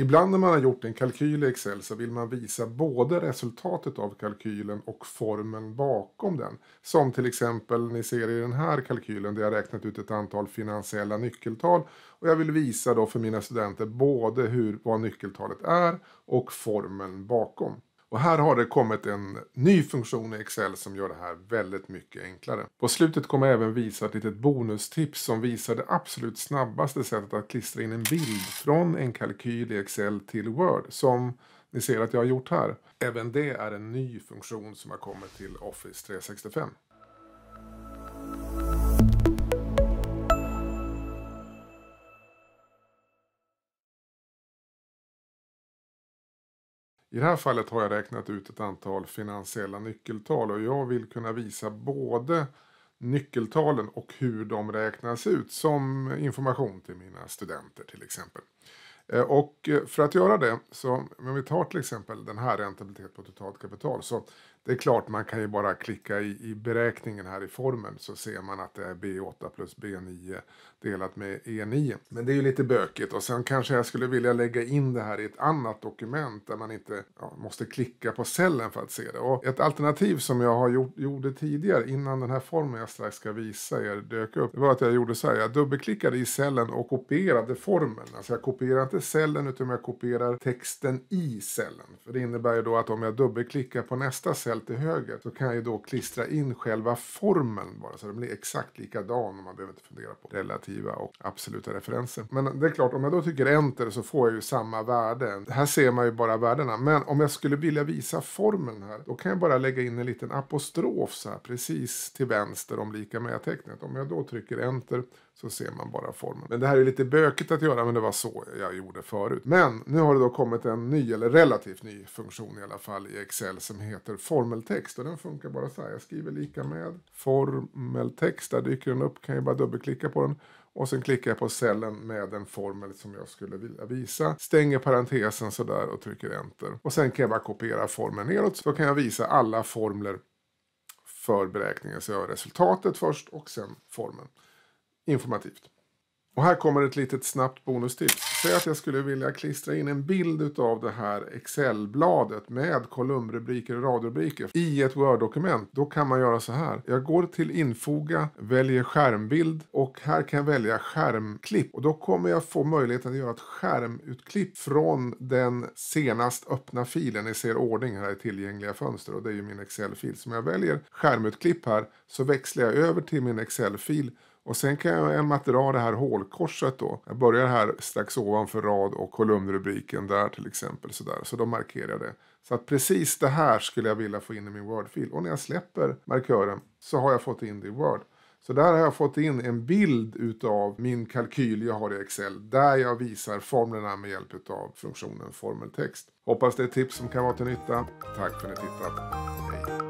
Ibland när man har gjort en kalkyl i Excel så vill man visa både resultatet av kalkylen och formeln bakom den. Som till exempel ni ser i den här kalkylen där jag räknat ut ett antal finansiella nyckeltal och jag vill visa då för mina studenter både hur, vad nyckeltalet är och formeln bakom. Och här har det kommit en ny funktion i Excel som gör det här väldigt mycket enklare. På slutet kommer jag även visa ett litet bonustips som visar det absolut snabbaste sättet att klistra in en bild från en kalkyl i Excel till Word som ni ser att jag har gjort här. Även det är en ny funktion som har kommit till Office 365. I det här fallet har jag räknat ut ett antal finansiella nyckeltal och jag vill kunna visa både nyckeltalen och hur de räknas ut som information till mina studenter till exempel. Eh, och eh, för att göra det, så om vi tar till exempel den här räntabilitet på totalt kapital, så det är klart, man kan ju bara klicka i, i beräkningen här i formen så ser man att det är B8 plus B9 delat med E9. Men det är ju lite bökigt och sen kanske jag skulle vilja lägga in det här i ett annat dokument där man inte ja, måste klicka på cellen för att se det. Och ett alternativ som jag har gjort, gjorde tidigare innan den här formen jag strax ska visa er dök upp, det var att jag gjorde så här, jag dubbelklickade i cellen och kopierade formeln. Alltså jag kopierar inte cellen utan jag kopierar texten i cellen. För det innebär ju då att om jag dubbelklickar på nästa cell cell till höger så kan jag ju då klistra in själva formeln bara så den blir exakt likadan och man behöver inte fundera på relativa och absoluta referenser. Men det är klart, om jag då trycker enter så får jag ju samma värde. Här ser man ju bara värdena, men om jag skulle vilja visa formeln här då kan jag bara lägga in en liten apostrof så här precis till vänster om lika med tecknet. Om jag då trycker enter så ser man bara formen. Men det här är lite bökigt att göra, men det var så jag gjorde förut. Men nu har det då kommit en ny, eller relativt ny funktion i alla fall i Excel som heter form formeltext och den funkar bara så här. Jag skriver lika med formeltext. Där dyker den upp kan jag bara dubbelklicka på den. Och sen klickar jag på cellen med den formel som jag skulle vilja visa. Stänger parentesen sådär och trycker enter. Och sen kan jag bara kopiera formeln neråt. Så kan jag visa alla formler för beräkningen. Så jag har resultatet först och sen formeln. Informativt. Och här kommer ett litet snabbt bonustips säg att jag skulle vilja klistra in en bild av det här Excel-bladet med kolumnrubriker och radrubriker i ett Word-dokument. Då kan man göra så här. Jag går till infoga, väljer skärmbild och här kan jag välja skärmklipp. Och då kommer jag få möjlighet att göra ett skärmutklipp från den senast öppna filen. Ni ser ordning här i tillgängliga fönster och det är ju min Excel-fil. Så om jag väljer skärmutklipp här så växlar jag över till min Excel-fil och sen kan jag även att dra det här hålkorset då. Jag börjar här strax ovanför rad och kolumnrubriken där till exempel. Sådär. Så då markerar jag det. Så att precis det här skulle jag vilja få in i min Word-fil. Och när jag släpper markören så har jag fått in det i Word. Så där har jag fått in en bild utav min kalkyl jag har i Excel där jag visar formlerna med hjälp av funktionen formeltext. Hoppas det är ett tips som kan vara till nytta. Tack för att ni tittat. Hej!